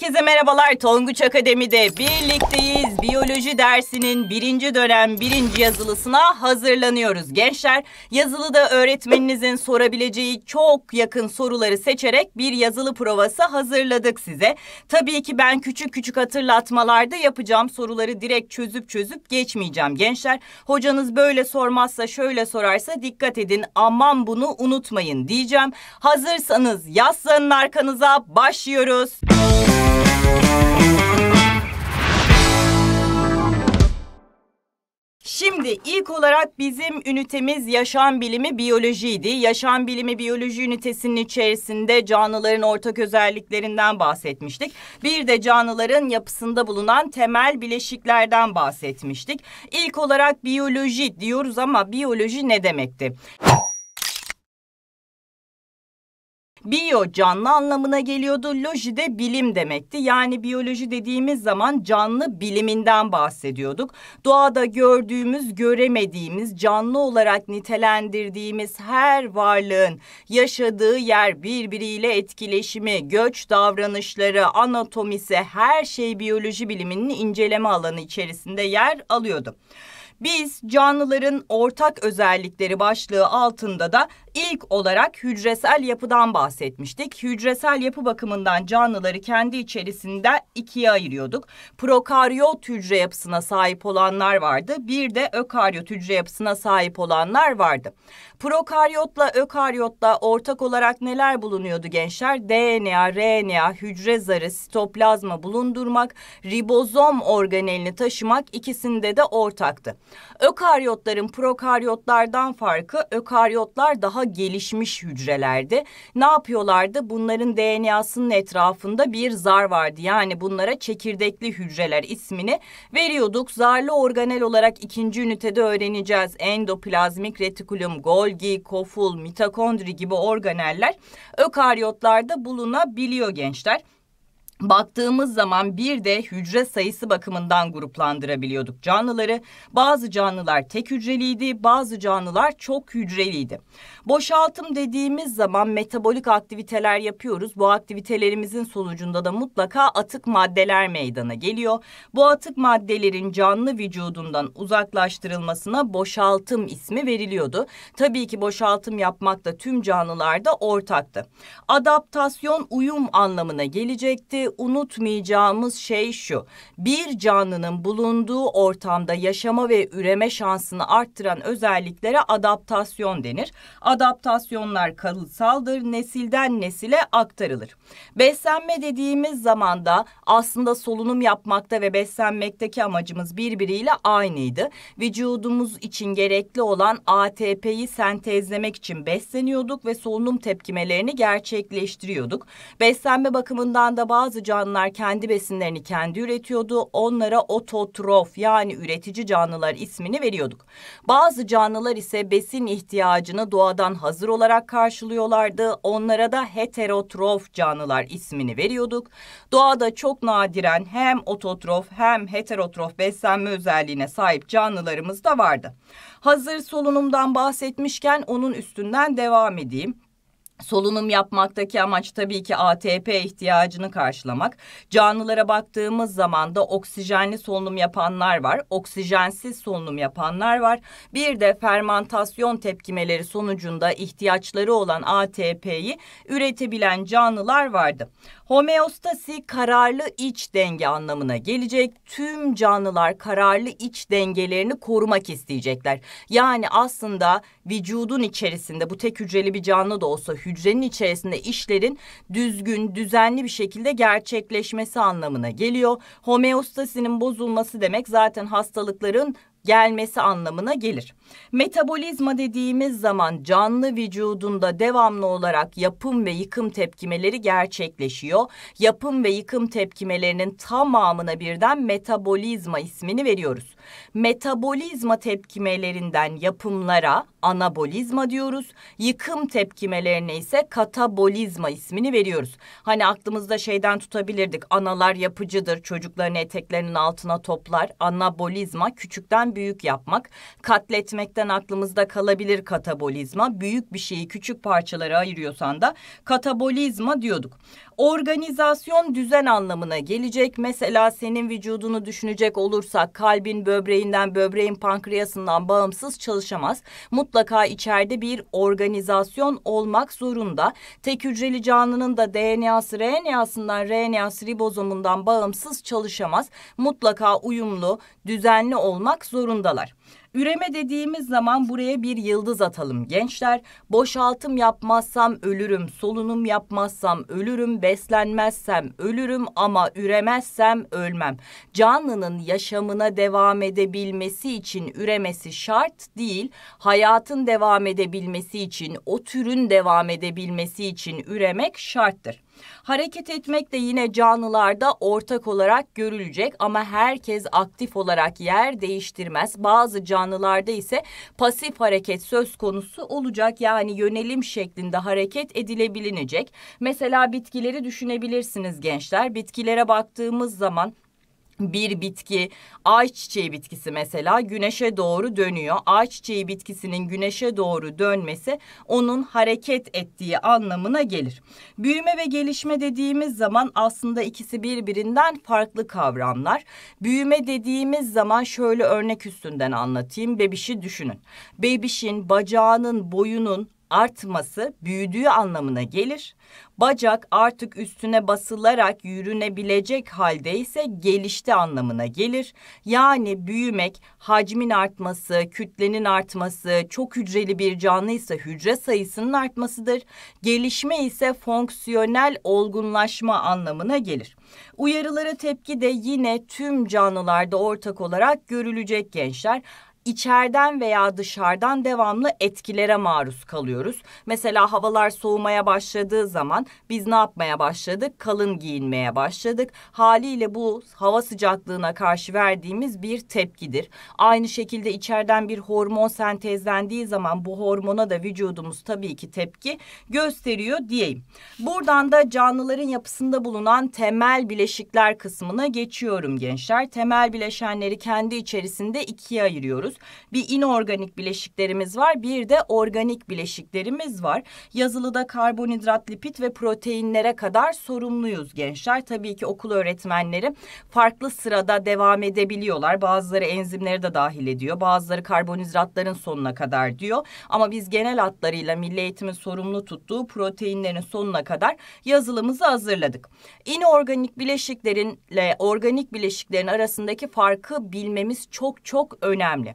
Herkese merhabalar. Tonguç Akademi'de birlikteyiz. Biyoloji dersinin birinci dönem birinci yazılısına hazırlanıyoruz gençler. Yazılıda öğretmeninizin sorabileceği çok yakın soruları seçerek bir yazılı provası hazırladık size. Tabii ki ben küçük küçük hatırlatmalarda yapacağım soruları direkt çözüp çözüp geçmeyeceğim gençler. Hocanız böyle sormazsa şöyle sorarsa dikkat edin aman bunu unutmayın diyeceğim. Hazırsanız yaslanın arkanıza başlıyoruz. Müzik Şimdi ilk olarak bizim ünitemiz yaşam bilimi biyolojiydi. Yaşam bilimi biyoloji ünitesinin içerisinde canlıların ortak özelliklerinden bahsetmiştik. Bir de canlıların yapısında bulunan temel bileşiklerden bahsetmiştik. İlk olarak biyoloji diyoruz ama biyoloji ne demekti? Bio canlı anlamına geliyordu. Loji de bilim demekti. Yani biyoloji dediğimiz zaman canlı biliminden bahsediyorduk. Doğada gördüğümüz, göremediğimiz, canlı olarak nitelendirdiğimiz her varlığın yaşadığı yer, birbiriyle etkileşimi, göç davranışları, anatomisi her şey biyoloji biliminin inceleme alanı içerisinde yer alıyordu. Biz canlıların ortak özellikleri başlığı altında da ilk olarak hücresel yapıdan bahsetmiştik. Hücresel yapı bakımından canlıları kendi içerisinde ikiye ayırıyorduk. Prokaryot hücre yapısına sahip olanlar vardı. Bir de ökaryot hücre yapısına sahip olanlar vardı. Prokaryotla ökaryotla ortak olarak neler bulunuyordu gençler? DNA, RNA, hücre zarı, sitoplazma bulundurmak, ribozom organelini taşımak ikisinde de ortaktı. Ökaryotların prokaryotlardan farkı ökaryotlar daha gelişmiş hücrelerdi. Ne yapıyorlardı? Bunların DNA'sının etrafında bir zar vardı. Yani bunlara çekirdekli hücreler ismini veriyorduk. Zarlı organel olarak ikinci ünitede öğreneceğiz. Endoplazmik retikulum, Golgi, koful, mitokondri gibi organeller ökaryotlarda bulunabiliyor gençler. Baktığımız zaman bir de hücre sayısı bakımından gruplandırabiliyorduk canlıları. Bazı canlılar tek hücreliydi, bazı canlılar çok hücreliydi. Boşaltım dediğimiz zaman metabolik aktiviteler yapıyoruz. Bu aktivitelerimizin sonucunda da mutlaka atık maddeler meydana geliyor. Bu atık maddelerin canlı vücudundan uzaklaştırılmasına boşaltım ismi veriliyordu. Tabii ki boşaltım yapmak da tüm canlılarda ortaktı. Adaptasyon uyum anlamına gelecekti. Unutmayacağımız şey şu. Bir canlının bulunduğu ortamda yaşama ve üreme şansını arttıran özelliklere adaptasyon denir adaptasyonlar kalıtsaldır, nesilden nesile aktarılır. Beslenme dediğimiz zaman da aslında solunum yapmakta ve beslenmekteki amacımız birbiriyle aynıydı. Vücudumuz için gerekli olan ATP'yi sentezlemek için besleniyorduk ve solunum tepkimelerini gerçekleştiriyorduk. Beslenme bakımından da bazı canlılar kendi besinlerini kendi üretiyordu. Onlara ototrof yani üretici canlılar ismini veriyorduk. Bazı canlılar ise besin ihtiyacını doğada baştan hazır olarak karşılıyorlardı. Onlara da heterotrof canlılar ismini veriyorduk. Doğada çok nadiren hem ototrof hem heterotrof beslenme özelliğine sahip canlılarımız da vardı. Hazır solunumdan bahsetmişken onun üstünden devam edeyim. Solunum yapmaktaki amaç tabii ki ATP ihtiyacını karşılamak. Canlılara baktığımız zaman da oksijenli solunum yapanlar var, oksijensiz solunum yapanlar var. Bir de fermantasyon tepkimeleri sonucunda ihtiyaçları olan ATP'yi üretebilen canlılar vardı. Homeostasi kararlı iç denge anlamına gelecek. Tüm canlılar kararlı iç dengelerini korumak isteyecekler. Yani aslında vücudun içerisinde bu tek hücreli bir canlı da olsa hücrenin içerisinde işlerin düzgün, düzenli bir şekilde gerçekleşmesi anlamına geliyor. Homeostasinin bozulması demek zaten hastalıkların gelmesi anlamına gelir. Metabolizma dediğimiz zaman canlı vücudunda devamlı olarak yapım ve yıkım tepkimeleri gerçekleşiyor. Yapım ve yıkım tepkimelerinin tamamına birden metabolizma ismini veriyoruz. Metabolizma tepkimelerinden yapımlara anabolizma diyoruz. Yıkım tepkimelerine ise katabolizma ismini veriyoruz. Hani aklımızda şeyden tutabilirdik. Analar yapıcıdır. Çocuklarını eteklerinin altına toplar. Anabolizma küçükten büyük yapmak. Katletmekten aklımızda kalabilir katabolizma. Büyük bir şeyi küçük parçalara ayırıyorsan da katabolizma diyorduk organizasyon düzen anlamına gelecek. Mesela senin vücudunu düşünecek olursak kalbin böbreğinden böbreğin pankreasından bağımsız çalışamaz. Mutlaka içeride bir organizasyon olmak zorunda. Tek hücreli canlının da DNA'sı RNA'sından RNA'sı ribozomundan bağımsız çalışamaz. Mutlaka uyumlu, düzenli olmak zorundalar. Üreme dediğimiz zaman buraya bir yıldız atalım gençler. Boşaltım yapmazsam ölürüm, solunum yapmazsam ölürüm, beslenmezsem ölürüm ama üremezsem ölmem. Canlının yaşamına devam edebilmesi için üremesi şart değil. Hayatın devam edebilmesi için, o türün devam edebilmesi için üremek şarttır. Hareket etmek de yine canlılarda ortak olarak görülecek ama herkes aktif olarak yer değiştirmez. Bazı canlılarda ise pasif hareket söz konusu olacak. Yani yönelim şeklinde hareket edilebilinecek. Mesela bitkileri düşünebilirsiniz gençler. Bitkilere baktığımız zaman bir bitki ayçiçeği bitkisi mesela güneşe doğru dönüyor. Ayçiçeği bitkisinin güneşe doğru dönmesi onun hareket ettiği anlamına gelir. Büyüme ve gelişme dediğimiz zaman aslında ikisi birbirinden farklı kavramlar. Büyüme dediğimiz zaman şöyle örnek üstünden anlatayım. Bebişi düşünün. Bebişin bacağının boyunun artması büyüdüğü anlamına gelir. Bacak artık üstüne basılarak yürünebilecek halde ise gelişti anlamına gelir. Yani büyümek hacmin artması, kütlenin artması, çok hücreli bir canlıysa hücre sayısının artmasıdır. Gelişme ise fonksiyonel olgunlaşma anlamına gelir. Uyarılara tepki de yine tüm canlılarda ortak olarak görülecek gençler içeriden veya dışarıdan devamlı etkilere maruz kalıyoruz. Mesela havalar soğumaya başladığı zaman biz ne yapmaya başladık? Kalın giyinmeye başladık. Haliyle bu hava sıcaklığına karşı verdiğimiz bir tepkidir. Aynı şekilde içeriden bir hormon sentezlendiği zaman bu hormona da vücudumuz tabii ki tepki gösteriyor diyeyim. Buradan da canlıların yapısında bulunan temel bileşikler kısmına geçiyorum gençler. Temel bileşenleri kendi içerisinde ikiye ayırıyoruz yapıyoruz. Bir inorganik bileşiklerimiz var, bir de organik bileşiklerimiz var. Yazılıda karbonhidrat, lipid ve proteinlere kadar sorumluyuz gençler. Tabii ki okul öğretmenleri farklı sırada devam edebiliyorlar. Bazıları enzimleri de dahil ediyor. Bazıları karbonhidratların sonuna kadar diyor. Ama biz genel hatlarıyla milli eğitimin sorumlu tuttuğu proteinlerin sonuna kadar yazılımızı hazırladık. İnorganik bileşiklerinle organik bileşiklerin arasındaki farkı bilmemiz çok çok önemli.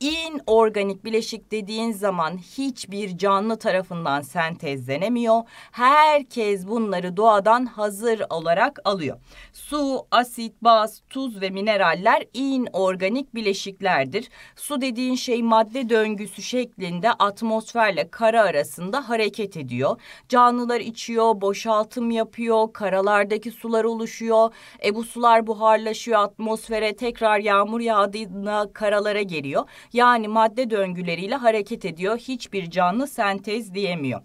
inorganik bileşik dediğin zaman hiçbir canlı tarafından sentezlenemiyor. Herkes bunları doğadan hazır olarak alıyor. Su, asit, baz, tuz ve mineraller inorganik bileşiklerdir. Su dediğin şey madde döngüsü şeklinde atmosferle kara arasında hareket ediyor. Canlılar içiyor, boşaltım yapıyor, karalardaki sular oluşuyor. E bu sular buharlaşıyor atmosfere tekrar yağmur yağdığında karalara geliyor. Yani madde döngüleriyle hareket ediyor. Hiçbir canlı sentez diyemiyor.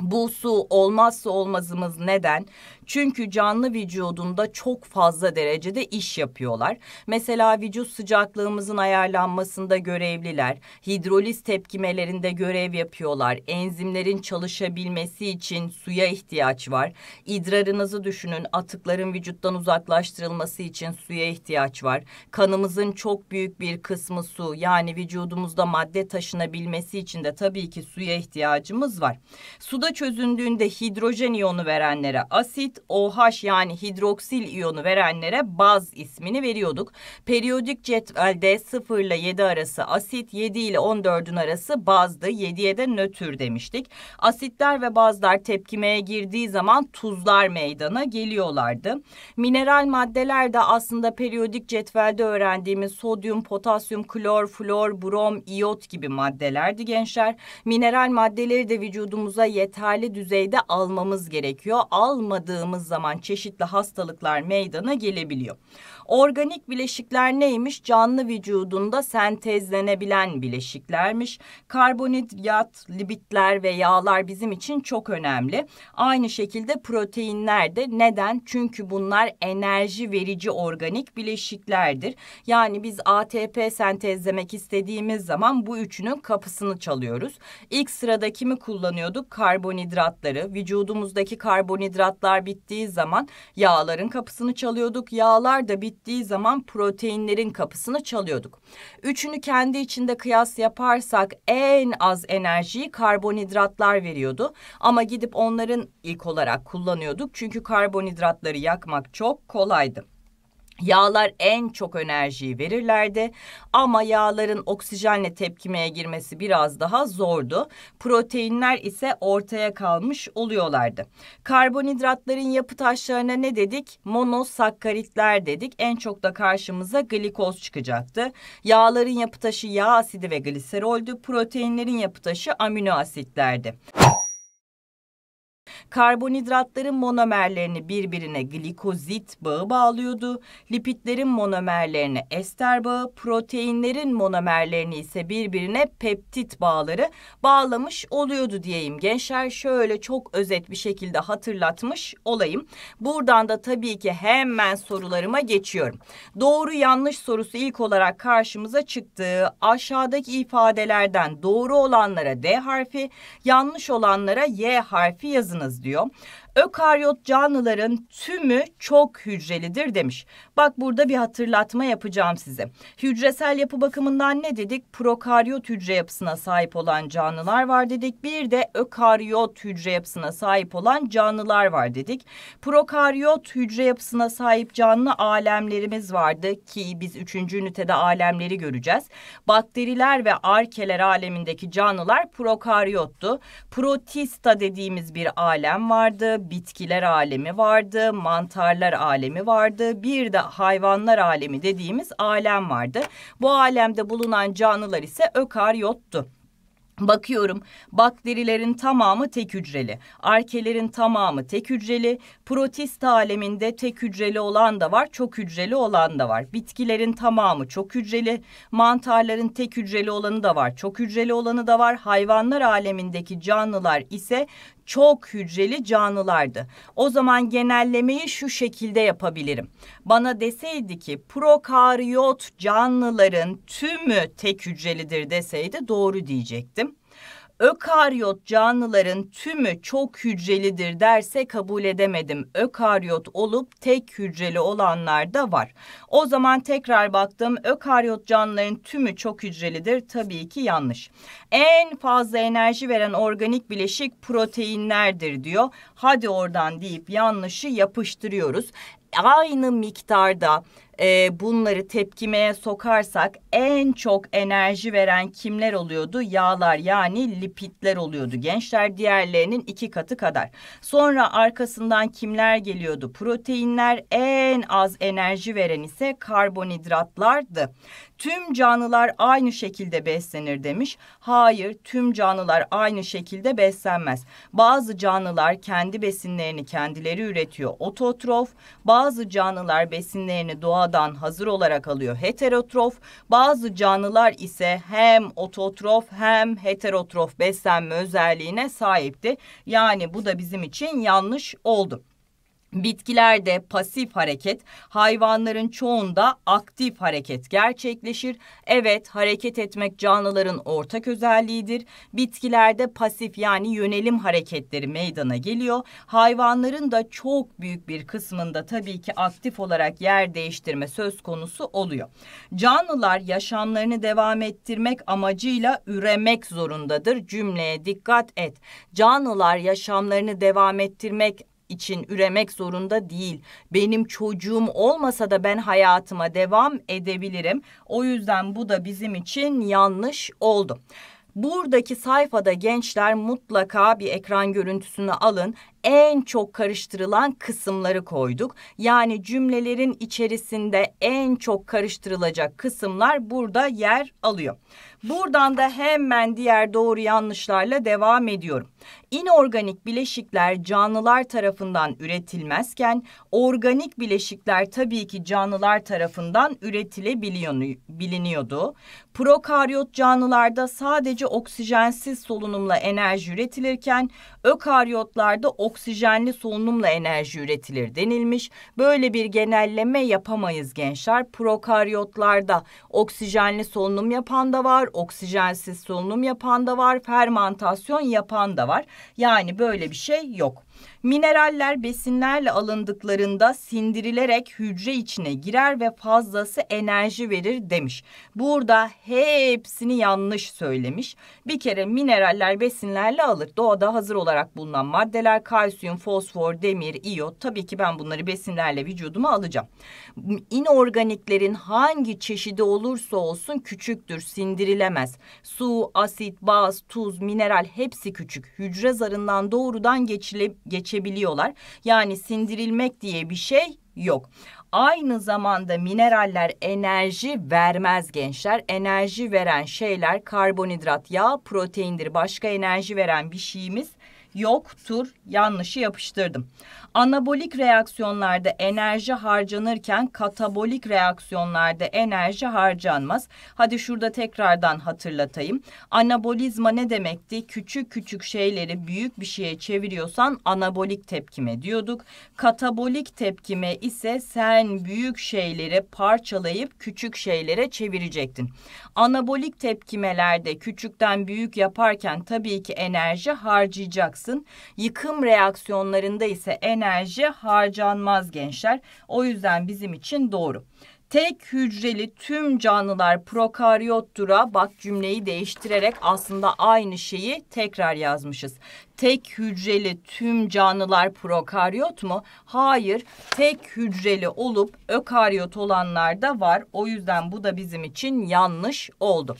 Bu su olmazsa olmazımız neden? Çünkü canlı vücudunda çok fazla derecede iş yapıyorlar. Mesela vücut sıcaklığımızın ayarlanmasında görevliler, hidroliz tepkimelerinde görev yapıyorlar. Enzimlerin çalışabilmesi için suya ihtiyaç var. İdrarınızı düşünün. Atıkların vücuttan uzaklaştırılması için suya ihtiyaç var. Kanımızın çok büyük bir kısmı su. Yani vücudumuzda madde taşınabilmesi için de tabii ki suya ihtiyacımız var. Suda çözündüğünde hidrojen iyonu verenlere asit, OH yani hidroksil iyonu verenlere baz ismini veriyorduk. Periyodik cetvelde 0 ile 7 arası asit, 7 ile 14'ün arası bazdı, 7'ye de nötr demiştik. Asitler ve bazlar tepkimeye girdiği zaman tuzlar meydana geliyorlardı. Mineral maddeler de aslında periyodik cetvelde öğrendiğimiz sodyum, potasyum, klor, flor, brom, iyot gibi maddelerdi gençler. Mineral maddeleri de vücudumuza yeterli düzeyde almamız gerekiyor. Almadığı baktığımız zaman çeşitli hastalıklar meydana gelebiliyor. Organik bileşikler neymiş? Canlı vücudunda sentezlenebilen bileşiklermiş. Karbonhidrat, lipidler ve yağlar bizim için çok önemli. Aynı şekilde proteinler de neden? Çünkü bunlar enerji verici organik bileşiklerdir. Yani biz ATP sentezlemek istediğimiz zaman bu üçünün kapısını çalıyoruz. İlk sırada kimi kullanıyorduk? Karbonhidratları. Vücudumuzdaki karbonhidratlar bittiği zaman yağların kapısını çalıyorduk. Yağlar da bittiği gittiği zaman proteinlerin kapısını çalıyorduk. Üçünü kendi içinde kıyas yaparsak en az enerjiyi karbonhidratlar veriyordu. Ama gidip onların ilk olarak kullanıyorduk. Çünkü karbonhidratları yakmak çok kolaydı. Yağlar en çok enerjiyi verirlerdi ama yağların oksijenle tepkimeye girmesi biraz daha zordu. Proteinler ise ortaya kalmış oluyorlardı. Karbonhidratların yapı taşlarına ne dedik? Monosakkaritler dedik. En çok da karşımıza glikoz çıkacaktı. Yağların yapı taşı yağ asidi ve gliseroldü. Proteinlerin yapı taşı amino asitlerdi. Karbonhidratların monomerlerini birbirine glikozit bağı bağlıyordu. Lipitlerin monomerlerini ester bağı, proteinlerin monomerlerini ise birbirine peptit bağları bağlamış oluyordu diyeyim. Gençler şöyle çok özet bir şekilde hatırlatmış olayım. Buradan da tabii ki hemen sorularıma geçiyorum. Doğru yanlış sorusu ilk olarak karşımıza çıktı. Aşağıdaki ifadelerden doğru olanlara D harfi, yanlış olanlara Y harfi yazınız diyor. Ökaryot canlıların tümü çok hücrelidir demiş. Bak burada bir hatırlatma yapacağım size. Hücresel yapı bakımından ne dedik? Prokaryot hücre yapısına sahip olan canlılar var dedik. Bir de ökaryot hücre yapısına sahip olan canlılar var dedik. Prokaryot hücre yapısına sahip canlı alemlerimiz vardı ki biz üçüncü ünitede alemleri göreceğiz. Bakteriler ve arkeler alemindeki canlılar prokaryottu. Protista dediğimiz bir alem vardı bitkiler alemi vardı, mantarlar alemi vardı, bir de hayvanlar alemi dediğimiz alem vardı. Bu alemde bulunan canlılar ise ökaryottu. Bakıyorum bakterilerin tamamı tek hücreli, arkelerin tamamı tek hücreli, protist aleminde tek hücreli olan da var, çok hücreli olan da var. Bitkilerin tamamı çok hücreli, mantarların tek hücreli olanı da var, çok hücreli olanı da var. Hayvanlar alemindeki canlılar ise çok hücreli canlılardı. O zaman genellemeyi şu şekilde yapabilirim. Bana deseydi ki prokaryot canlıların tümü tek hücrelidir deseydi doğru diyecektim. Ökaryot canlıların tümü çok hücrelidir derse kabul edemedim. Ökaryot olup tek hücreli olanlar da var. O zaman tekrar baktım. Ökaryot canlıların tümü çok hücrelidir. Tabii ki yanlış en fazla enerji veren organik bileşik proteinlerdir diyor. Hadi oradan deyip yanlışı yapıştırıyoruz. Aynı miktarda e, bunları tepkimeye sokarsak en çok enerji veren kimler oluyordu? Yağlar yani lipitler oluyordu. Gençler diğerlerinin iki katı kadar. Sonra arkasından kimler geliyordu? Proteinler en az enerji veren ise karbonhidratlardı. Tüm canlılar aynı şekilde beslenir demiş. Hayır, tüm canlılar aynı şekilde beslenmez. Bazı canlılar kendi besinlerini kendileri üretiyor. Ototrof. Bazı canlılar besinlerini doğadan hazır olarak alıyor. Heterotrof. Bazı canlılar ise hem ototrof hem heterotrof beslenme özelliğine sahipti. Yani bu da bizim için yanlış oldu. Bitkilerde pasif hareket, hayvanların çoğunda aktif hareket gerçekleşir. Evet, hareket etmek canlıların ortak özelliğidir. Bitkilerde pasif yani yönelim hareketleri meydana geliyor. Hayvanların da çok büyük bir kısmında tabii ki aktif olarak yer değiştirme söz konusu oluyor. Canlılar yaşamlarını devam ettirmek amacıyla üremek zorundadır. Cümleye dikkat et. Canlılar yaşamlarını devam ettirmek için üremek zorunda değil. Benim çocuğum olmasa da ben hayatıma devam edebilirim. O yüzden bu da bizim için yanlış oldu. Buradaki sayfada gençler mutlaka bir ekran görüntüsünü alın en çok karıştırılan kısımları koyduk. Yani cümlelerin içerisinde en çok karıştırılacak kısımlar burada yer alıyor. Buradan da hemen diğer doğru yanlışlarla devam ediyorum. İnorganik bileşikler canlılar tarafından üretilmezken organik bileşikler tabii ki canlılar tarafından üretilebiliniyordu. Prokaryot canlılarda sadece oksijensiz solunumla enerji üretilirken ökaryotlarda oksijen oksijenli solunumla enerji üretilir denilmiş. Böyle bir genelleme yapamayız gençler. Prokaryotlarda oksijenli solunum yapan da var, oksijensiz solunum yapan da var, fermantasyon yapan da var. Yani böyle bir şey yok. Mineraller besinlerle alındıklarında sindirilerek hücre içine girer ve fazlası enerji verir demiş. Burada hepsini yanlış söylemiş. Bir kere mineraller besinlerle alır. Doğada hazır olarak bulunan maddeler kalsiyum, fosfor, demir, iyot. Tabii ki ben bunları besinlerle vücuduma alacağım. İnorganiklerin hangi çeşidi olursa olsun küçüktür, sindirilemez. Su, asit, baz, tuz, mineral hepsi küçük. Hücre zarından doğrudan geçilip geçilebilir içebiliyorlar. Yani sindirilmek diye bir şey yok. Aynı zamanda mineraller enerji vermez gençler. Enerji veren şeyler karbonhidrat, yağ, proteindir. Başka enerji veren bir şeyimiz yoktur. Yanlışı yapıştırdım. Anabolik reaksiyonlarda enerji harcanırken katabolik reaksiyonlarda enerji harcanmaz. Hadi şurada tekrardan hatırlatayım. Anabolizma ne demekti? Küçük küçük şeyleri büyük bir şeye çeviriyorsan anabolik tepkime diyorduk. Katabolik tepkime ise sen büyük şeyleri parçalayıp küçük şeylere çevirecektin. Anabolik tepkimelerde küçükten büyük yaparken tabii ki enerji harcayacaksın. Yıkım reaksiyonlarında ise enerji enerji harcanmaz gençler. O yüzden bizim için doğru. Tek hücreli tüm canlılar prokaryottura bak cümleyi değiştirerek aslında aynı şeyi tekrar yazmışız. Tek hücreli tüm canlılar prokaryot mu? Hayır. Tek hücreli olup ökaryot olanlar da var. O yüzden bu da bizim için yanlış oldu.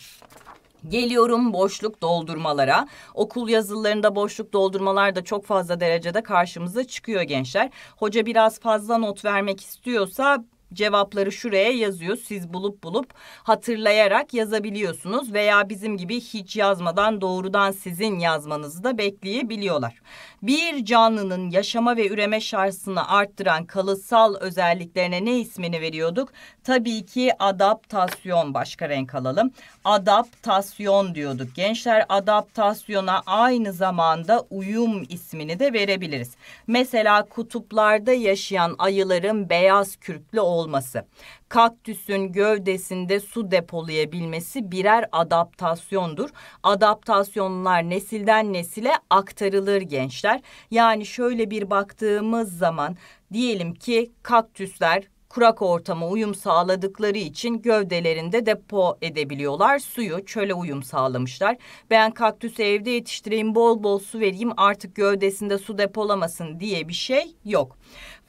Geliyorum boşluk doldurmalara. Okul yazılarında boşluk doldurmalar da çok fazla derecede karşımıza çıkıyor gençler. Hoca biraz fazla not vermek istiyorsa Cevapları şuraya yazıyor. Siz bulup bulup hatırlayarak yazabiliyorsunuz veya bizim gibi hiç yazmadan doğrudan sizin yazmanızı da bekleyebiliyorlar. Bir canlının yaşama ve üreme şansını arttıran kalıtsal özelliklerine ne ismini veriyorduk? Tabii ki adaptasyon başka renk alalım. Adaptasyon diyorduk. Gençler adaptasyona aynı zamanda uyum ismini de verebiliriz. Mesela kutuplarda yaşayan ayıların beyaz kürklü olduğu olması. Kaktüsün gövdesinde su depolayabilmesi birer adaptasyondur. Adaptasyonlar nesilden nesile aktarılır gençler. Yani şöyle bir baktığımız zaman diyelim ki kaktüsler kurak ortama uyum sağladıkları için gövdelerinde depo edebiliyorlar. Suyu çöle uyum sağlamışlar. Ben kaktüsü evde yetiştireyim bol bol su vereyim artık gövdesinde su depolamasın diye bir şey yok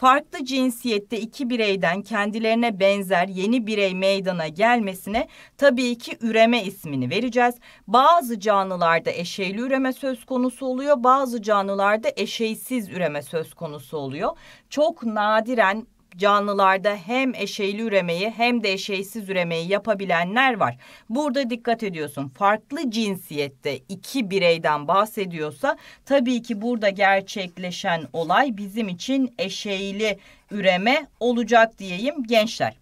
farklı cinsiyette iki bireyden kendilerine benzer yeni birey meydana gelmesine tabii ki üreme ismini vereceğiz. Bazı canlılarda eşeyli üreme söz konusu oluyor, bazı canlılarda eşeysiz üreme söz konusu oluyor. Çok nadiren canlılarda hem eşeyli üremeyi hem de eşeysiz üremeyi yapabilenler var. Burada dikkat ediyorsun farklı cinsiyette iki bireyden bahsediyorsa tabii ki burada gerçekleşen olay bizim için eşeyli üreme olacak diyeyim gençler.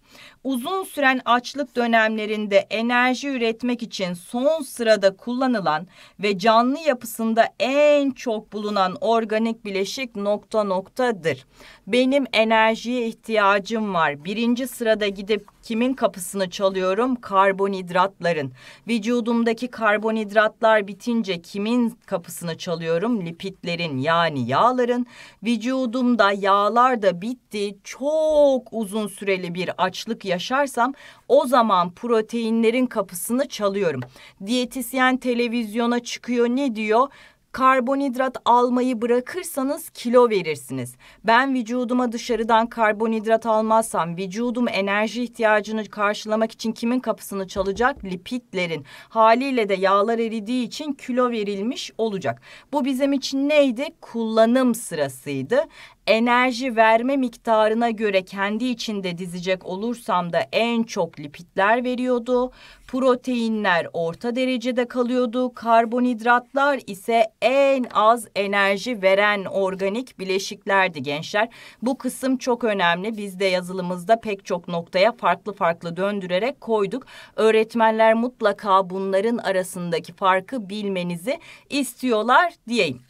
Uzun süren açlık dönemlerinde enerji üretmek için son sırada kullanılan ve canlı yapısında en çok bulunan organik bileşik nokta noktadır. Benim enerjiye ihtiyacım var. Birinci sırada gidip Kimin kapısını çalıyorum? Karbonhidratların. Vücudumdaki karbonhidratlar bitince kimin kapısını çalıyorum? Lipitlerin yani yağların. Vücudumda yağlar da bitti. Çok uzun süreli bir açlık yaşarsam o zaman proteinlerin kapısını çalıyorum. Diyetisyen televizyona çıkıyor ne diyor? karbonhidrat almayı bırakırsanız kilo verirsiniz. Ben vücuduma dışarıdan karbonhidrat almazsam vücudum enerji ihtiyacını karşılamak için kimin kapısını çalacak? Lipitlerin. Haliyle de yağlar eridiği için kilo verilmiş olacak. Bu bizim için neydi? Kullanım sırasıydı enerji verme miktarına göre kendi içinde dizecek olursam da en çok lipitler veriyordu. Proteinler orta derecede kalıyordu. Karbonhidratlar ise en az enerji veren organik bileşiklerdi gençler. Bu kısım çok önemli. Biz de yazılımızda pek çok noktaya farklı farklı döndürerek koyduk. Öğretmenler mutlaka bunların arasındaki farkı bilmenizi istiyorlar diyeyim.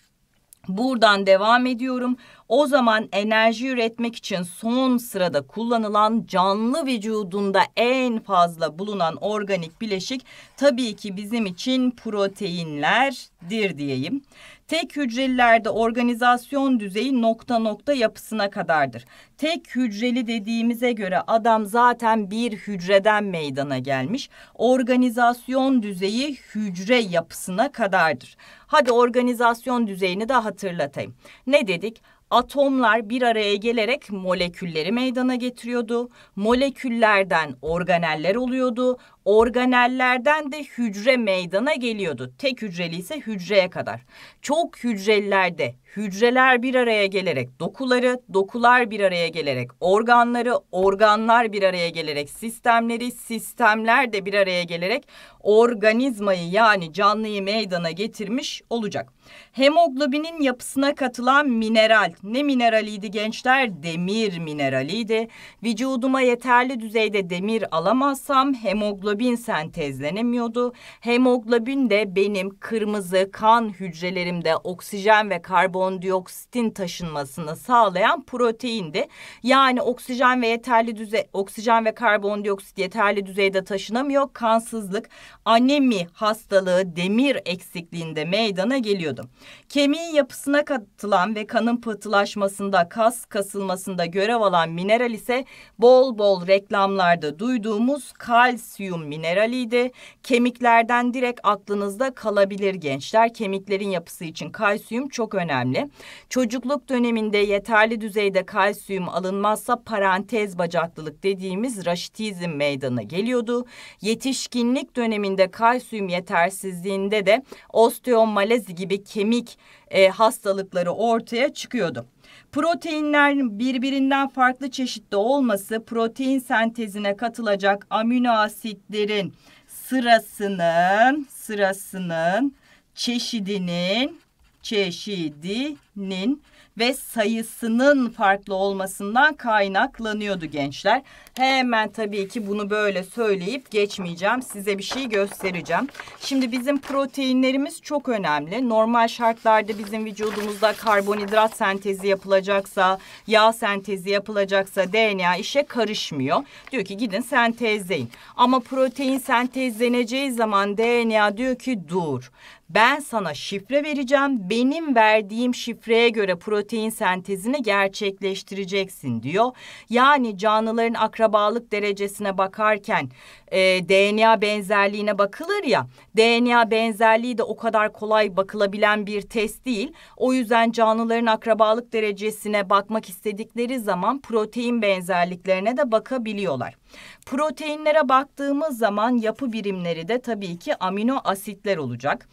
Buradan devam ediyorum. O zaman enerji üretmek için son sırada kullanılan canlı vücudunda en fazla bulunan organik bileşik tabii ki bizim için proteinlerdir diyeyim. Tek hücrelilerde organizasyon düzeyi nokta nokta yapısına kadardır. Tek hücreli dediğimize göre adam zaten bir hücreden meydana gelmiş. Organizasyon düzeyi hücre yapısına kadardır. Hadi organizasyon düzeyini de hatırlatayım. Ne dedik? atomlar bir araya gelerek molekülleri meydana getiriyordu. Moleküllerden organeller oluyordu. Organellerden de hücre meydana geliyordu. Tek hücreli ise hücreye kadar. Çok hücrelilerde hücreler bir araya gelerek dokuları, dokular bir araya gelerek organları, organlar bir araya gelerek sistemleri, sistemler de bir araya gelerek organizmayı yani canlıyı meydana getirmiş olacak. Hemoglobinin yapısına katılan mineral. Ne mineraliydi gençler? Demir mineraliydi. Vücuduma yeterli düzeyde demir alamazsam hemoglobin sentezlenemiyordu. Hemoglobin de benim kırmızı kan hücrelerimde oksijen ve karbondioksitin taşınmasını sağlayan proteindi. Yani oksijen ve yeterli düzey oksijen ve karbondioksit yeterli düzeyde taşınamıyor. Kansızlık, anemi hastalığı demir eksikliğinde meydana geliyordu başladım. Kemiğin yapısına katılan ve kanın pıhtılaşmasında, kas kasılmasında görev alan mineral ise bol bol reklamlarda duyduğumuz kalsiyum mineraliydi. Kemiklerden direkt aklınızda kalabilir gençler. Kemiklerin yapısı için kalsiyum çok önemli. Çocukluk döneminde yeterli düzeyde kalsiyum alınmazsa parantez bacaklılık dediğimiz raşitizm meydana geliyordu. Yetişkinlik döneminde kalsiyum yetersizliğinde de osteomalezi gibi kemik e, hastalıkları ortaya çıkıyordu. Proteinlerin birbirinden farklı çeşitli olması protein sentezine katılacak amino asitlerin sırasının sırasının çeşidinin çeşidinin ve sayısının farklı olmasından kaynaklanıyordu gençler. Hemen tabii ki bunu böyle söyleyip geçmeyeceğim. Size bir şey göstereceğim. Şimdi bizim proteinlerimiz çok önemli. Normal şartlarda bizim vücudumuzda karbonhidrat sentezi yapılacaksa, yağ sentezi yapılacaksa DNA işe karışmıyor. Diyor ki gidin sentezleyin. Ama protein sentezleneceği zaman DNA diyor ki dur. Ben sana şifre vereceğim. Benim verdiğim şifreye göre protein sentezini gerçekleştireceksin diyor. Yani canlıların akrabalık derecesine bakarken e, DNA benzerliğine bakılır ya. DNA benzerliği de o kadar kolay bakılabilen bir test değil. O yüzden canlıların akrabalık derecesine bakmak istedikleri zaman protein benzerliklerine de bakabiliyorlar. Proteinlere baktığımız zaman yapı birimleri de tabii ki amino asitler olacak.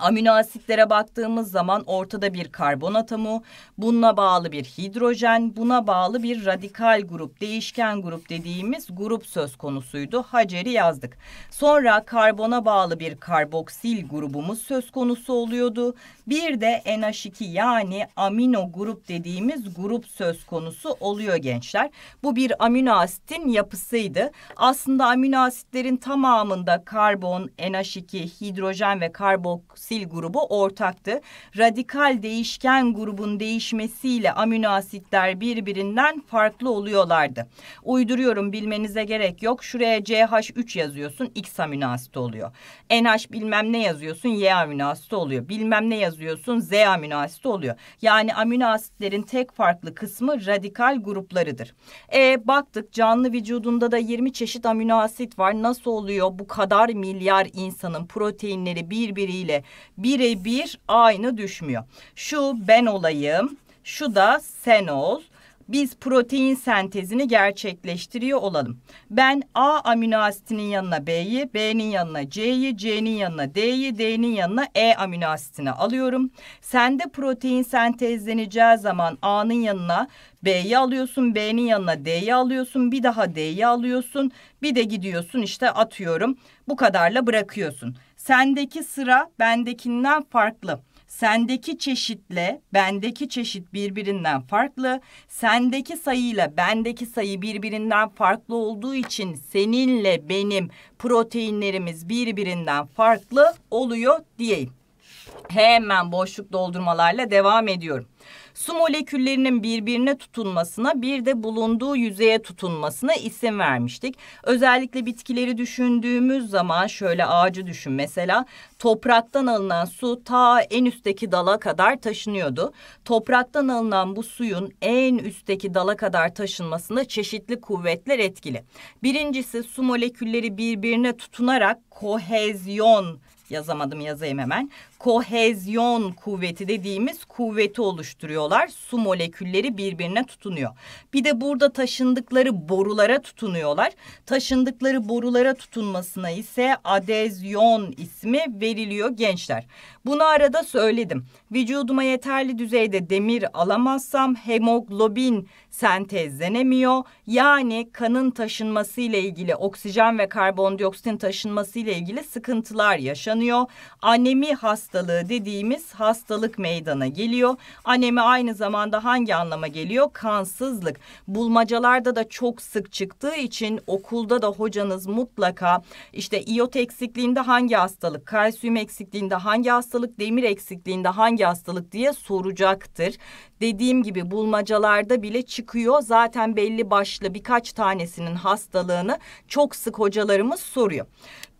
Amino asitlere baktığımız zaman ortada bir karbon atomu, bununla bağlı bir hidrojen, buna bağlı bir radikal grup, değişken grup dediğimiz grup söz konusuydu. Hacer'i yazdık. Sonra karbona bağlı bir karboksil grubumuz söz konusu oluyordu. Bir de NH2 yani amino grup dediğimiz grup söz konusu oluyor gençler. Bu bir amino asitin yapısıydı. Aslında amino asitlerin tamamında karbon, NH2, hidrojen ve karboksil grubu ortaktı. Radikal değişken grubun değişmesiyle amino asitler birbirinden farklı oluyorlardı. Uyduruyorum bilmenize gerek yok. Şuraya CH3 yazıyorsun X amino asit oluyor. NH bilmem ne yazıyorsun Y amino asit oluyor. Bilmem ne yazıyorsun diyorsun Z amino asit oluyor. Yani amino asitlerin tek farklı kısmı radikal gruplarıdır. E baktık canlı vücudunda da 20 çeşit amino asit var. Nasıl oluyor bu kadar milyar insanın proteinleri birbiriyle birebir aynı düşmüyor. Şu ben olayım, şu da sen ol biz protein sentezini gerçekleştiriyor olalım. Ben A amino asitinin yanına B'yi, B'nin yanına C'yi, C'nin yanına D'yi, D'nin yanına E amino asitini alıyorum. Sen de protein sentezleneceği zaman A'nın yanına B'yi alıyorsun, B'nin yanına D'yi alıyorsun, bir daha D'yi alıyorsun, bir de gidiyorsun işte atıyorum. Bu kadarla bırakıyorsun. Sendeki sıra bendekinden farklı. Sendeki çeşitle bendeki çeşit birbirinden farklı, sendeki sayıyla bendeki sayı birbirinden farklı olduğu için seninle benim proteinlerimiz birbirinden farklı oluyor diyeyim. Hemen boşluk doldurmalarla devam ediyorum. Su moleküllerinin birbirine tutunmasına bir de bulunduğu yüzeye tutunmasına isim vermiştik. Özellikle bitkileri düşündüğümüz zaman şöyle ağacı düşün mesela topraktan alınan su ta en üstteki dala kadar taşınıyordu. Topraktan alınan bu suyun en üstteki dala kadar taşınmasında çeşitli kuvvetler etkili. Birincisi su molekülleri birbirine tutunarak kohezyon yazamadım yazayım hemen kohezyon kuvveti dediğimiz kuvveti oluşturuyorlar. Su molekülleri birbirine tutunuyor. Bir de burada taşındıkları borulara tutunuyorlar. Taşındıkları borulara tutunmasına ise adezyon ismi veriliyor gençler. Bunu arada söyledim. Vücuduma yeterli düzeyde demir alamazsam hemoglobin sentezlenemiyor. Yani kanın taşınması ile ilgili oksijen ve karbondioksitin taşınması ile ilgili sıkıntılar yaşanıyor. Anemi hastalığı hastalığı dediğimiz hastalık meydana geliyor. Anemi aynı zamanda hangi anlama geliyor? Kansızlık. Bulmacalarda da çok sık çıktığı için okulda da hocanız mutlaka işte iot eksikliğinde hangi hastalık, kalsiyum eksikliğinde hangi hastalık, demir eksikliğinde hangi hastalık diye soracaktır dediğim gibi bulmacalarda bile çıkıyor. Zaten belli başlı birkaç tanesinin hastalığını çok sık hocalarımız soruyor.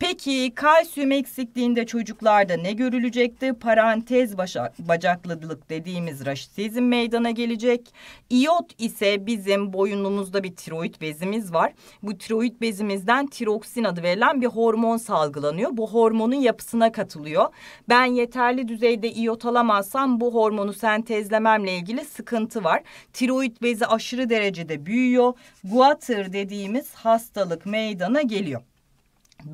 Peki kalsiyum eksikliğinde çocuklarda ne görülecekti? Parantez başa, bacaklılık dediğimiz raşitizm meydana gelecek. İyot ise bizim boynumuzda bir tiroid bezimiz var. Bu tiroid bezimizden tiroksin adı verilen bir hormon salgılanıyor. Bu hormonun yapısına katılıyor. Ben yeterli düzeyde iyot alamazsam bu hormonu sentezlememle ilgili ilgili sıkıntı var. Tiroid bezi aşırı derecede büyüyor. Guatr dediğimiz hastalık meydana geliyor.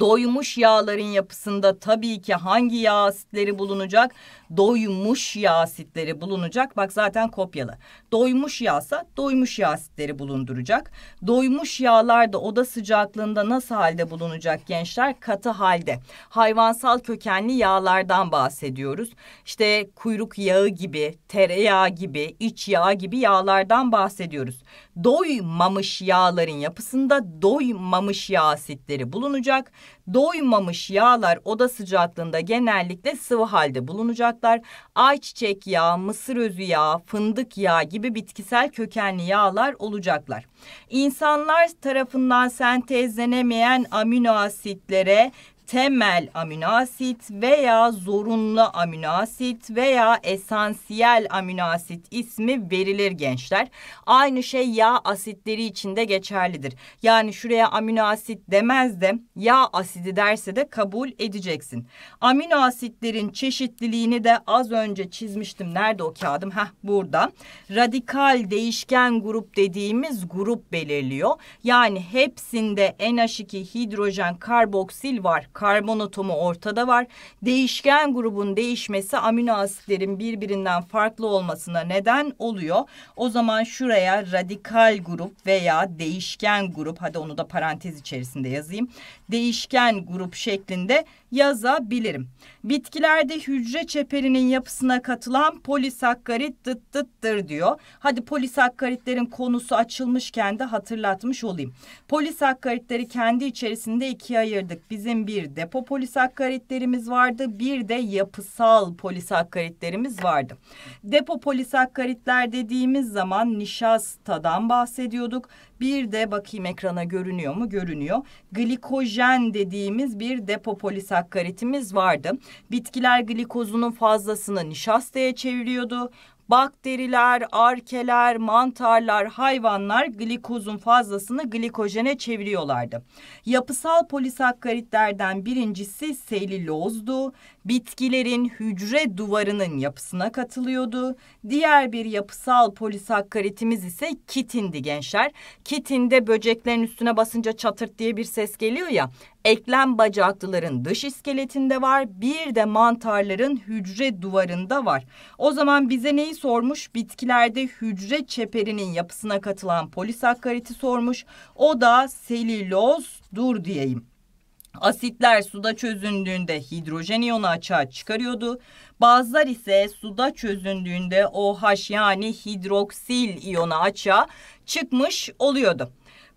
Doymuş yağların yapısında tabii ki hangi yağ asitleri bulunacak? doymuş yağ asitleri bulunacak. Bak zaten kopyalı. Doymuş yağsa doymuş yağ asitleri bulunduracak. Doymuş yağlar da oda sıcaklığında nasıl halde bulunacak gençler? Katı halde. Hayvansal kökenli yağlardan bahsediyoruz. İşte kuyruk yağı gibi, tereyağı gibi, iç yağı gibi yağlardan bahsediyoruz. Doymamış yağların yapısında doymamış yağ asitleri bulunacak. Doymamış yağlar oda sıcaklığında genellikle sıvı halde bulunacaklar. Ayçiçek yağı, mısır özü yağı, fındık yağı gibi bitkisel kökenli yağlar olacaklar. İnsanlar tarafından sentezlenemeyen amino asitlere temel aminoasit veya zorunlu aminoasit veya esansiyel aminoasit ismi verilir gençler. Aynı şey yağ asitleri için de geçerlidir. Yani şuraya aminoasit demez de yağ asidi derse de kabul edeceksin. Aminoasitlerin çeşitliliğini de az önce çizmiştim. Nerede o kağıdım? Heh burada. Radikal değişken grup dediğimiz grup belirliyor. Yani hepsinde NH2 hidrojen karboksil var karbon atomu ortada var. Değişken grubun değişmesi amino asitlerin birbirinden farklı olmasına neden oluyor. O zaman şuraya radikal grup veya değişken grup hadi onu da parantez içerisinde yazayım. Değişken grup şeklinde yazabilirim. Bitkilerde hücre çeperinin yapısına katılan polisakkarit dıt dıttır diyor. Hadi polisakkaritlerin konusu açılmışken de hatırlatmış olayım. Polisakkaritleri kendi içerisinde ikiye ayırdık. Bizim bir bir depo polisakkaritlerimiz vardı, bir de yapısal polisakkaritlerimiz vardı. Depo polisakkaritler dediğimiz zaman nişastadan bahsediyorduk. Bir de bakayım ekrana görünüyor mu? Görünüyor. Glikojen dediğimiz bir depo polisakkaritimiz vardı. Bitkiler glikozunun fazlasını nişastaya çeviriyordu bakteriler, arkeler, mantarlar, hayvanlar glikozun fazlasını glikojene çeviriyorlardı. Yapısal polisakkaritlerden birincisi selülozdu, bitkilerin hücre duvarının yapısına katılıyordu. Diğer bir yapısal polisakkaritimiz ise kitindi gençler. Kitinde böceklerin üstüne basınca çatırt diye bir ses geliyor ya. Eklem bacaklıların dış iskeletinde var. Bir de mantarların hücre duvarında var. O zaman bize neyi sormuş? Bitkilerde hücre çeperinin yapısına katılan polisakkariti sormuş. O da seliloz dur diyeyim. Asitler suda çözündüğünde hidrojen iyonu açığa çıkarıyordu. Bazılar ise suda çözündüğünde OH yani hidroksil iyonu açığa çıkmış oluyordu.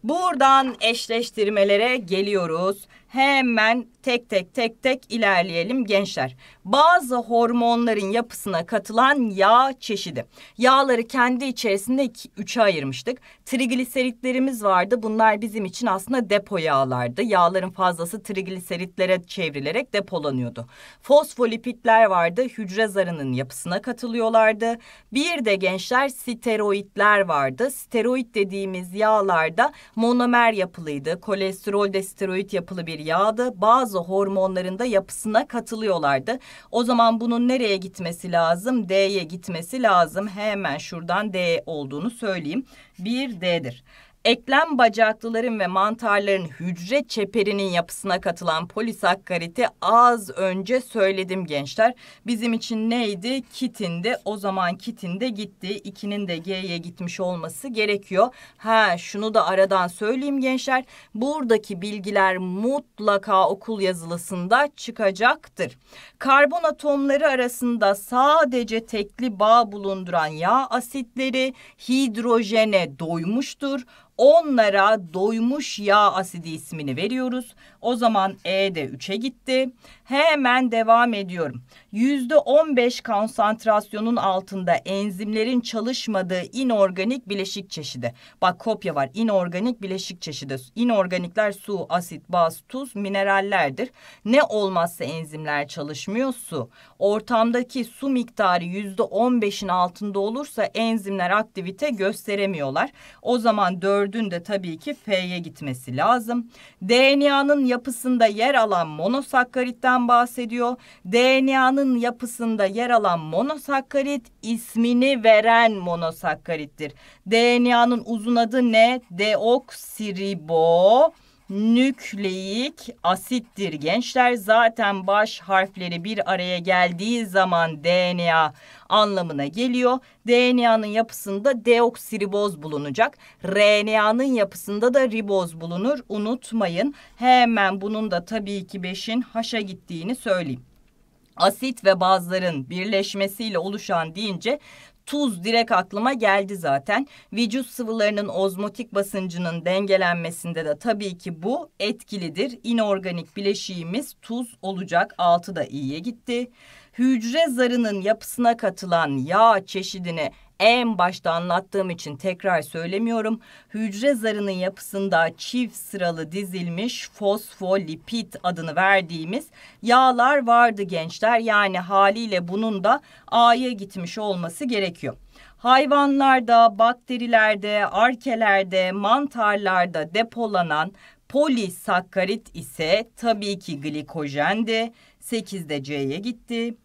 Buradan eşleştirmelere geliyoruz. Hemen tek tek tek tek ilerleyelim gençler. Bazı hormonların yapısına katılan yağ çeşidi. Yağları kendi içerisinde iki, üçe ayırmıştık. Trigliseritlerimiz vardı. Bunlar bizim için aslında depo yağlardı. Yağların fazlası trigliseritlere çevrilerek depolanıyordu. Fosfolipitler vardı. Hücre zarının yapısına katılıyorlardı. Bir de gençler steroidler vardı. Steroid dediğimiz yağlarda monomer yapılıydı. Kolesterol de steroid yapılı bir molekülleri yağda bazı hormonların da yapısına katılıyorlardı. O zaman bunun nereye gitmesi lazım? D'ye gitmesi lazım. Hemen şuradan D olduğunu söyleyeyim. Bir ddir eklem bacaklıların ve mantarların hücre çeperinin yapısına katılan polisakkariti az önce söyledim gençler. Bizim için neydi? Kitinde. O zaman kitinde gitti. İkinin de G'ye gitmiş olması gerekiyor. Ha şunu da aradan söyleyeyim gençler. Buradaki bilgiler mutlaka okul yazılısında çıkacaktır. Karbon atomları arasında sadece tekli bağ bulunduran yağ asitleri hidrojene doymuştur onlara doymuş yağ asidi ismini veriyoruz. O zaman E de 3'e gitti. Hemen devam ediyorum. %15 konsantrasyonun altında enzimlerin çalışmadığı inorganik bileşik çeşidi. Bak kopya var. İnorganik bileşik çeşidi. İnorganikler su, asit, baz, tuz, minerallerdir. Ne olmazsa enzimler çalışmıyor su. Ortamdaki su miktarı %15'in altında olursa enzimler aktivite gösteremiyorlar. O zaman 4'ün de tabii ki F'ye gitmesi lazım. DNA'nın yapı yapısında yer alan monosakkaritten bahsediyor. DNA'nın yapısında yer alan monosakkarit ismini veren monosakkarittir. DNA'nın uzun adı ne? Deoksiribo nükleik asittir. Gençler zaten baş harfleri bir araya geldiği zaman DNA anlamına geliyor. DNA'nın yapısında deoksiriboz bulunacak. RNA'nın yapısında da riboz bulunur. Unutmayın. Hemen bunun da tabii ki 5'in haşa gittiğini söyleyeyim asit ve bazların birleşmesiyle oluşan deyince tuz direkt aklıma geldi zaten. Vücut sıvılarının ozmotik basıncının dengelenmesinde de tabii ki bu etkilidir. İnorganik bileşiğimiz tuz olacak. Altı da iyiye gitti. Hücre zarının yapısına katılan yağ çeşidini en başta anlattığım için tekrar söylemiyorum. Hücre zarının yapısında çift sıralı dizilmiş fosfolipid adını verdiğimiz yağlar vardı gençler. Yani haliyle bunun da A'ya gitmiş olması gerekiyor. Hayvanlarda, bakterilerde, arkelerde, mantarlarda depolanan polisakkarit ise tabii ki glikojendi. 8'de C'ye gitti.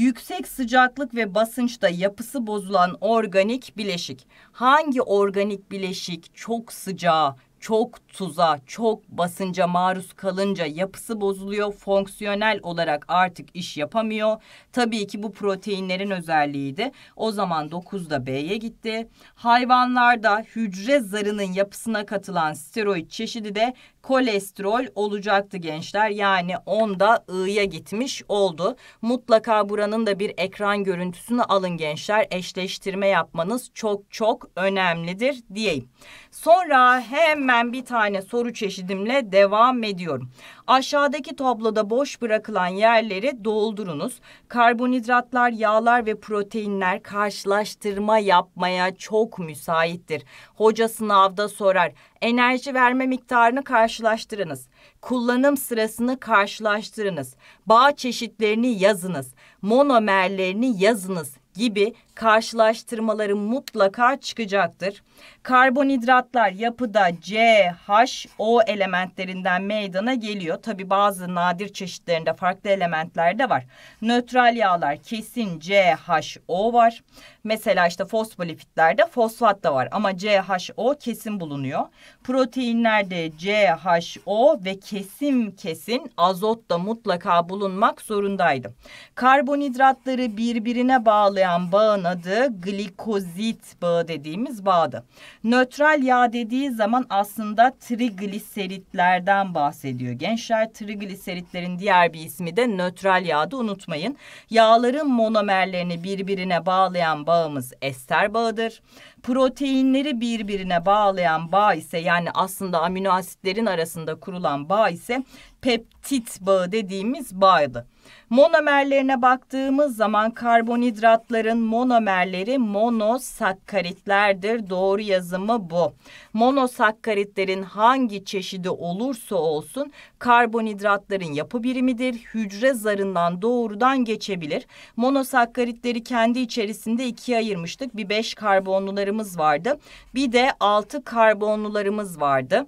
Yüksek sıcaklık ve basınçta yapısı bozulan organik bileşik. Hangi organik bileşik çok sıcağı? çok tuza, çok basınca maruz kalınca yapısı bozuluyor. Fonksiyonel olarak artık iş yapamıyor. Tabii ki bu proteinlerin özelliğiydi. O zaman 9'da B'ye gitti. Hayvanlarda hücre zarının yapısına katılan steroid çeşidi de kolesterol olacaktı gençler. Yani 10'da I'ya gitmiş oldu. Mutlaka buranın da bir ekran görüntüsünü alın gençler. Eşleştirme yapmanız çok çok önemlidir diyeyim. Sonra hemen hemen bir tane soru çeşidimle devam ediyorum. Aşağıdaki tabloda boş bırakılan yerleri doldurunuz. Karbonhidratlar, yağlar ve proteinler karşılaştırma yapmaya çok müsaittir. Hoca sınavda sorar. Enerji verme miktarını karşılaştırınız. Kullanım sırasını karşılaştırınız. Bağ çeşitlerini yazınız. Monomerlerini yazınız gibi karşılaştırmaları mutlaka çıkacaktır. Karbonhidratlar yapıda C, H, O elementlerinden meydana geliyor. Tabi bazı nadir çeşitlerinde farklı elementler de var. Nötral yağlar kesin C, H, O var. Mesela işte fosfolipitlerde fosfat da var ama C, H, O kesin bulunuyor. Proteinlerde C, H, O ve kesin kesin azot da mutlaka bulunmak zorundaydı. Karbonhidratları birbirine bağlayan olmayan bağın adı glikozit bağı dediğimiz bağdı. Nötral yağ dediği zaman aslında trigliseritlerden bahsediyor. Gençler trigliseritlerin diğer bir ismi de nötral yağdı unutmayın. Yağların monomerlerini birbirine bağlayan bağımız ester bağıdır. Proteinleri birbirine bağlayan bağ ise yani aslında amino asitlerin arasında kurulan bağ ise peptit bağı dediğimiz bağdı. Monomerlerine baktığımız zaman karbonhidratların monomerleri monosakkaritlerdir. Doğru yazımı bu. Monosakkaritlerin hangi çeşidi olursa olsun karbonhidratların yapı birimidir. Hücre zarından doğrudan geçebilir. Monosakkaritleri kendi içerisinde ikiye ayırmıştık. Bir beş karbonlularımız vardı. Bir de altı karbonlularımız vardı.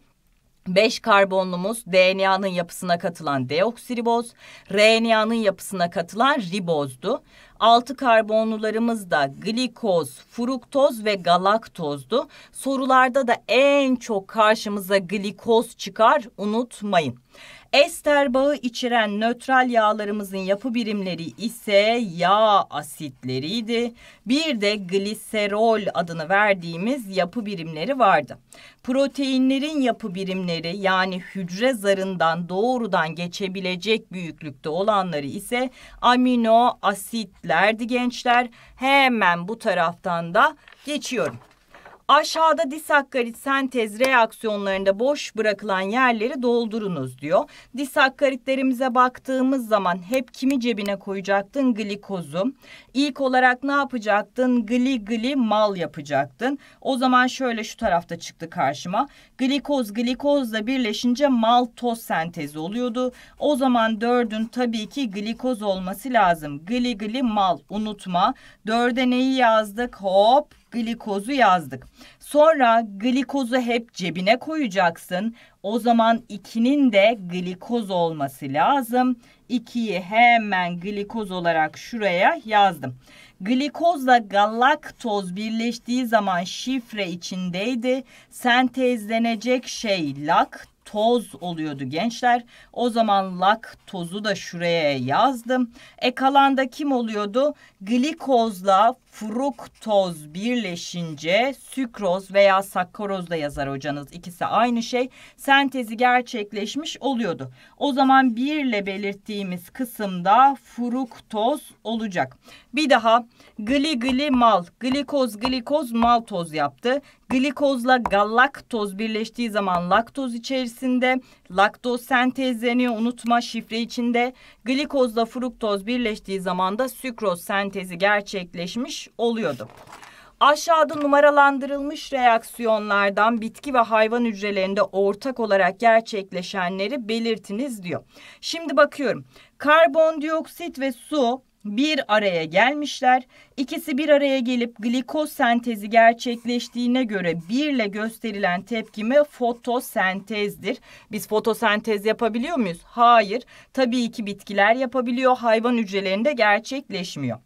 5 karbonlumuz DNA'nın yapısına katılan deoksiriboz, RNA'nın yapısına katılan ribozdu. 6 karbonlularımız da glikoz, fruktoz ve galaktozdu. Sorularda da en çok karşımıza glikoz çıkar unutmayın. Ester bağı içeren nötral yağlarımızın yapı birimleri ise yağ asitleriydi. Bir de gliserol adını verdiğimiz yapı birimleri vardı. Proteinlerin yapı birimleri yani hücre zarından doğrudan geçebilecek büyüklükte olanları ise amino asitlerdi gençler. Hemen bu taraftan da geçiyorum. Aşağıda disakkarit sentez reaksiyonlarında boş bırakılan yerleri doldurunuz diyor. Disakkaritlerimize baktığımız zaman hep kimi cebine koyacaktın? Glikozu. İlk olarak ne yapacaktın? Gli gli mal yapacaktın. O zaman şöyle şu tarafta çıktı karşıma. Glikoz glikozla birleşince maltoz sentezi oluyordu. O zaman dördün tabii ki glikoz olması lazım. Gli gli mal unutma. Dörde neyi yazdık? Hop glikozu yazdık. Sonra glikozu hep cebine koyacaksın. O zaman 2'nin de glikoz olması lazım. 2'yi hemen glikoz olarak şuraya yazdım. Glikozla galaktoz birleştiği zaman şifre içindeydi. Sentezlenecek şey laktoz oluyordu gençler. O zaman laktozu da şuraya yazdım. E kalan da kim oluyordu? Glikozla fruktoz birleşince sükroz veya sakkaroz da yazar hocanız. İkisi aynı şey. Sentezi gerçekleşmiş oluyordu. O zaman 1 ile belirttiğimiz kısımda fruktoz olacak. Bir daha gli gli mal, glikoz glikoz maltoz yaptı. Glikozla galaktoz birleştiği zaman laktoz içerisinde laktoz sentezleniyor unutma şifre içinde. Glikozla fruktoz birleştiği zaman da sükroz sentezi gerçekleşmiş oluyordu. Aşağıda numaralandırılmış reaksiyonlardan bitki ve hayvan hücrelerinde ortak olarak gerçekleşenleri belirtiniz diyor. Şimdi bakıyorum. Karbondioksit ve su bir araya gelmişler. İkisi bir araya gelip glikoz sentezi gerçekleştiğine göre birle gösterilen tepkime fotosentezdir. Biz fotosentez yapabiliyor muyuz? Hayır. Tabii ki bitkiler yapabiliyor. Hayvan hücrelerinde gerçekleşmiyor.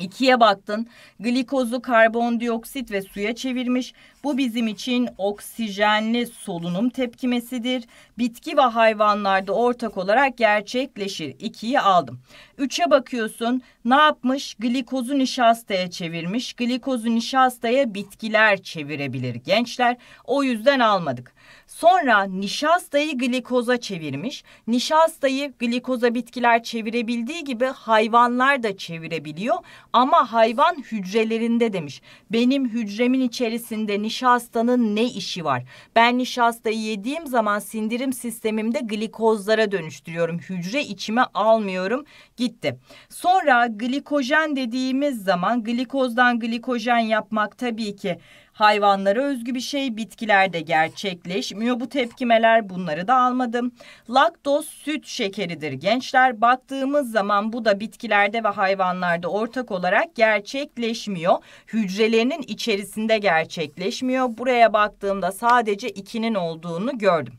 İkiye baktın. Glikozu karbondioksit ve suya çevirmiş. Bu bizim için oksijenli solunum tepkimesidir. Bitki ve hayvanlarda ortak olarak gerçekleşir. İkiyi aldım. Üçe bakıyorsun. Ne yapmış? Glikozu nişastaya çevirmiş. Glikozu nişastaya bitkiler çevirebilir gençler. O yüzden almadık. Sonra nişastayı glikoza çevirmiş. Nişastayı glikoza bitkiler çevirebildiği gibi hayvanlar da çevirebiliyor. Ama hayvan hücrelerinde demiş. Benim hücremin içerisinde nişastanın ne işi var? Ben nişastayı yediğim zaman sindirim sistemimde glikozlara dönüştürüyorum. Hücre içime almıyorum. Gitti. Sonra glikojen dediğimiz zaman glikozdan glikojen yapmak tabii ki Hayvanlara özgü bir şey bitkilerde gerçekleşmiyor bu tepkimeler bunları da almadım. Laktoz süt şekeridir gençler baktığımız zaman bu da bitkilerde ve hayvanlarda ortak olarak gerçekleşmiyor. Hücrelerinin içerisinde gerçekleşmiyor. Buraya baktığımda sadece ikinin olduğunu gördüm.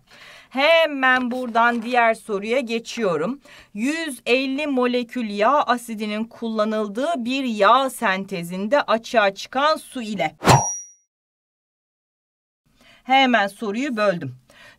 Hemen buradan diğer soruya geçiyorum. 150 molekül yağ asidinin kullanıldığı bir yağ sentezinde açığa çıkan su ile Hemen soruyu böldüm.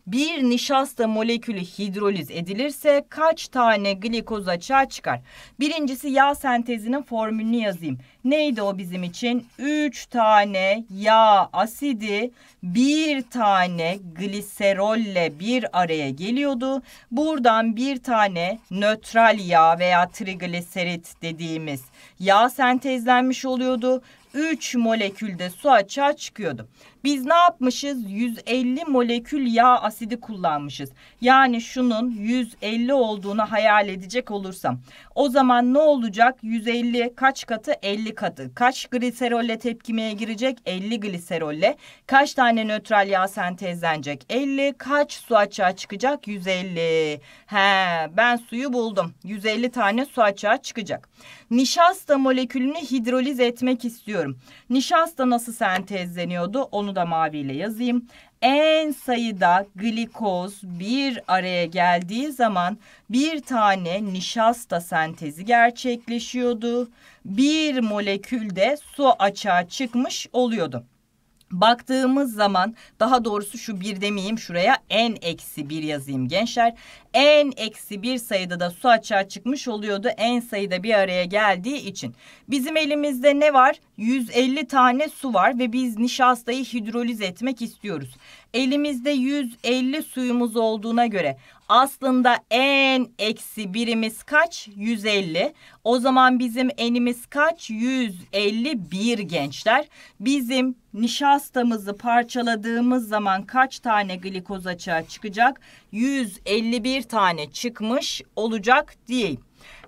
Bir nişasta molekülü hidroliz edilirse kaç tane glikoz açığa çıkar? Birincisi yağ sentezinin formülünü yazayım. Neydi o bizim için? 3 tane yağ asidi bir tane gliserolle bir araya geliyordu. Buradan bir tane nötral yağ veya trigliserit dediğimiz yağ sentezlenmiş oluyordu. 3 molekülde su açığa çıkıyordu. Biz ne yapmışız? 150 molekül yağ asidi kullanmışız. Yani şunun 150 olduğunu hayal edecek olursam. O zaman ne olacak? 150 kaç katı? 50 katı. Kaç gliserolle tepkimeye girecek? 50 gliserolle. Kaç tane nötral yağ sentezlenecek? 50. Kaç su açığa çıkacak? 150. He, ben suyu buldum. 150 tane su açığa çıkacak. Nişasta molekülünü hidroliz etmek istiyorum. Nişasta nasıl sentezleniyordu? Onu bunu da maviyle yazayım. En sayıda glikoz bir araya geldiği zaman bir tane nişasta sentezi gerçekleşiyordu. Bir molekülde su açığa çıkmış oluyordu. Baktığımız zaman daha doğrusu şu bir demeyeyim şuraya en eksi bir yazayım gençler. En eksi bir sayıda da su açığa çıkmış oluyordu en sayıda bir araya geldiği için. Bizim elimizde ne var? 150 tane su var ve biz nişastayı hidroliz etmek istiyoruz. Elimizde 150 suyumuz olduğuna göre aslında en eksi birimiz kaç? 150. O zaman bizim enimiz kaç? 151 gençler. Bizim nişastamızı parçaladığımız zaman kaç tane glikoz açığa çıkacak? 151 tane çıkmış olacak diyeyim.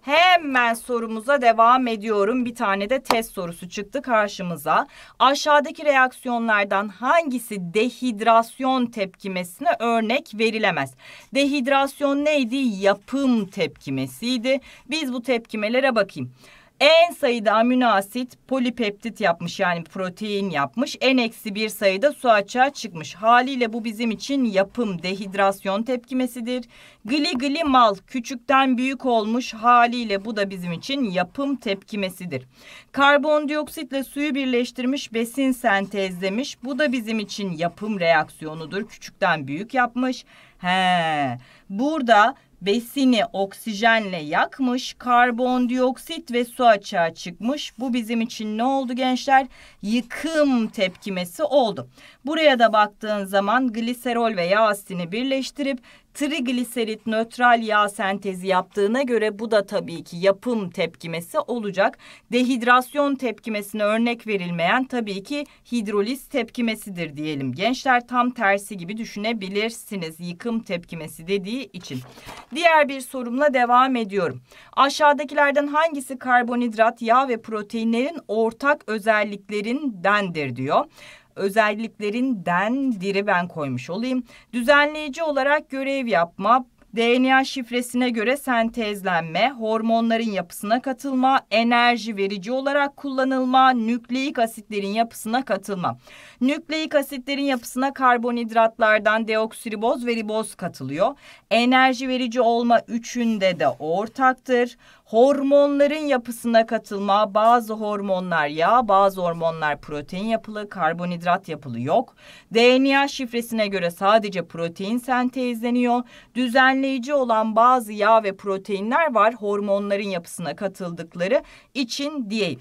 Hemen sorumuza devam ediyorum. Bir tane de test sorusu çıktı karşımıza. Aşağıdaki reaksiyonlardan hangisi dehidrasyon tepkimesine örnek verilemez? Dehidrasyon neydi? Yapım tepkimesiydi. Biz bu tepkimelere bakayım en sayıda amino asit polipeptit yapmış yani protein yapmış. En eksi bir sayıda su açığa çıkmış. Haliyle bu bizim için yapım dehidrasyon tepkimesidir. Gli gli mal küçükten büyük olmuş haliyle bu da bizim için yapım tepkimesidir. Karbondioksitle suyu birleştirmiş besin sentezlemiş. Bu da bizim için yapım reaksiyonudur. Küçükten büyük yapmış. He. Burada besini oksijenle yakmış, karbondioksit ve su açığa çıkmış. Bu bizim için ne oldu gençler? Yıkım tepkimesi oldu. Buraya da baktığın zaman gliserol ve yağ asitini birleştirip trigliserit nötral yağ sentezi yaptığına göre bu da tabii ki yapım tepkimesi olacak. Dehidrasyon tepkimesine örnek verilmeyen tabii ki hidroliz tepkimesidir diyelim. Gençler tam tersi gibi düşünebilirsiniz yıkım tepkimesi dediği için. Diğer bir sorumla devam ediyorum. Aşağıdakilerden hangisi karbonhidrat, yağ ve proteinlerin ortak özelliklerindendir diyor özelliklerinden biri ben koymuş olayım. Düzenleyici olarak görev yapma, DNA şifresine göre sentezlenme, hormonların yapısına katılma, enerji verici olarak kullanılma, nükleik asitlerin yapısına katılma. Nükleik asitlerin yapısına karbonhidratlardan deoksiriboz ve riboz katılıyor. Enerji verici olma üçünde de ortaktır. Hormonların yapısına katılma bazı hormonlar yağ, bazı hormonlar protein yapılı, karbonhidrat yapılı yok. DNA şifresine göre sadece protein sentezleniyor. Düzenleyici olan bazı yağ ve proteinler var hormonların yapısına katıldıkları için diyeyim.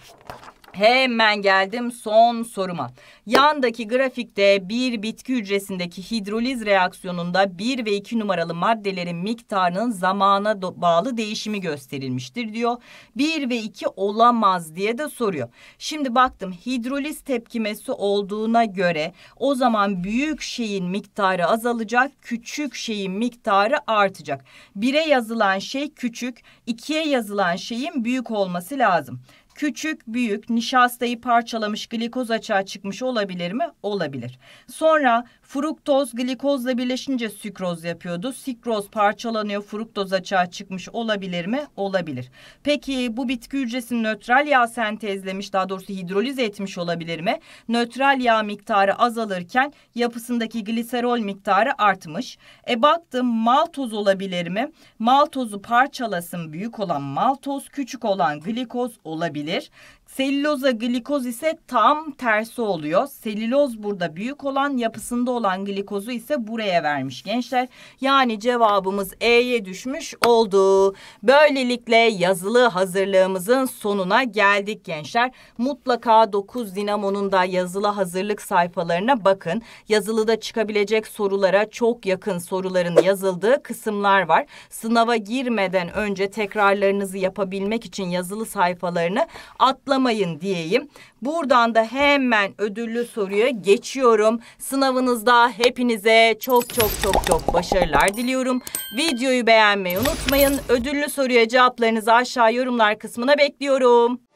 Hemen geldim son soruma. Yandaki grafikte bir bitki hücresindeki hidroliz reaksiyonunda 1 ve 2 numaralı maddelerin miktarının zamana bağlı değişimi gösterilmiştir diyor. 1 ve 2 olamaz diye de soruyor. Şimdi baktım hidroliz tepkimesi olduğuna göre o zaman büyük şeyin miktarı azalacak, küçük şeyin miktarı artacak. 1'e yazılan şey küçük, 2'ye yazılan şeyin büyük olması lazım küçük büyük nişastayı parçalamış glikoz açığa çıkmış olabilir mi? Olabilir. Sonra fruktoz glikozla birleşince sükroz yapıyordu. Sikroz parçalanıyor fruktoz açığa çıkmış olabilir mi? Olabilir. Peki bu bitki hücresi nötral yağ sentezlemiş daha doğrusu hidrolize etmiş olabilir mi? Nötral yağ miktarı azalırken yapısındaki gliserol miktarı artmış. E baktım maltoz olabilir mi? Maltozu parçalasın büyük olan maltoz küçük olan glikoz olabilir olabilir. Selüloza glikoz ise tam tersi oluyor. Selüloz burada büyük olan yapısında olan glikozu ise buraya vermiş gençler. Yani cevabımız E'ye düşmüş oldu. Böylelikle yazılı hazırlığımızın sonuna geldik gençler. Mutlaka 9 Dinamo'nun da yazılı hazırlık sayfalarına bakın. Yazılıda çıkabilecek sorulara çok yakın soruların yazıldığı kısımlar var. Sınava girmeden önce tekrarlarınızı yapabilmek için yazılı sayfalarını atlamayın atlamayın diyeyim. Buradan da hemen ödüllü soruya geçiyorum. Sınavınızda hepinize çok çok çok çok başarılar diliyorum. Videoyu beğenmeyi unutmayın. Ödüllü soruya cevaplarınızı aşağı yorumlar kısmına bekliyorum.